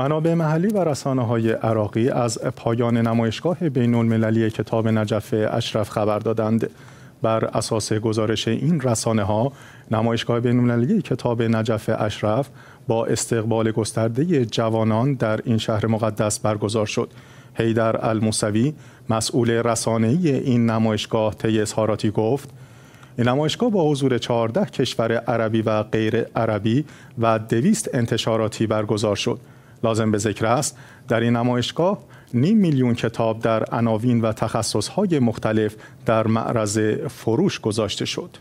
منابع محلی و رسانه های عراقی از پایان نمایشگاه بین المللی کتاب نجف اشرف خبر دادند. بر اساس گزارش این رسانه ها نمایشگاه المللی کتاب نجف اشرف با استقبال گسترده جوانان در این شهر مقدس برگزار شد حیدر الموسوی مسئول رسانه این نمایشگاه طی اظهاراتی گفت این نمایشگاه با حضور 14 کشور عربی و غیر عربی و دویست انتشاراتی برگزار شد لازم به ذکر است در این نمایشگاه نیم میلیون کتاب در عناوین و تخصصهای مختلف در معرض فروش گذاشته شد.